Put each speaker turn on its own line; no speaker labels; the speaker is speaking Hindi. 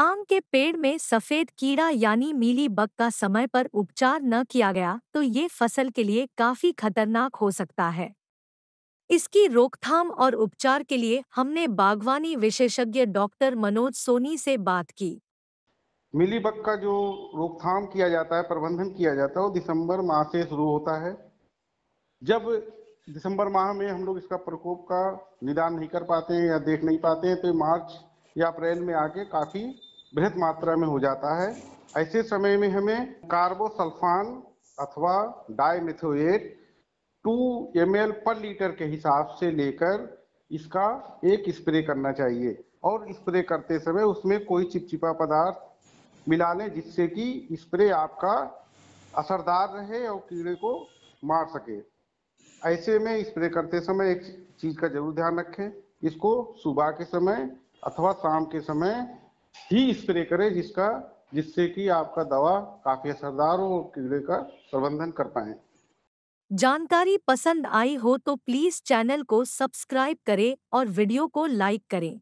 आम के पेड़ में सफेद कीड़ा यानी मीली बग का समय पर उपचार न किया गया तो ये फसल के लिए काफी खतरनाक हो सकता है इसकी रोकथाम और उपचार के लिए हमने बागवानी विशेषज्ञ डॉक्टर मनोज सोनी से बात की
मिली बग का जो रोकथाम किया जाता है प्रबंधन किया जाता है वो दिसंबर माह से शुरू होता है जब दिसंबर माह में हम लोग इसका प्रकोप का निदान नहीं कर पाते हैं या देख नहीं पाते हैं तो मार्च या अप्रैल में आके काफ़ी बृहत मात्रा में हो जाता है ऐसे समय में हमें कार्बोसल्फान अथवा डायमिथोएट 2 एम पर लीटर के हिसाब से लेकर इसका एक स्प्रे करना चाहिए और स्प्रे करते समय उसमें कोई चिपचिपा पदार्थ मिला लें जिससे कि स्प्रे आपका असरदार रहे और कीड़े को मार सके ऐसे में स्प्रे करते समय एक चीज का जरूर ध्यान रखें इसको सुबह के समय अथवा शाम के समय ही स्प्रे करें जिसका जिससे कि आपका दवा काफी असरदार हो कीड़े का
प्रबंधन कर पाए जानकारी पसंद आई हो तो प्लीज चैनल को सब्सक्राइब करें और वीडियो को लाइक करें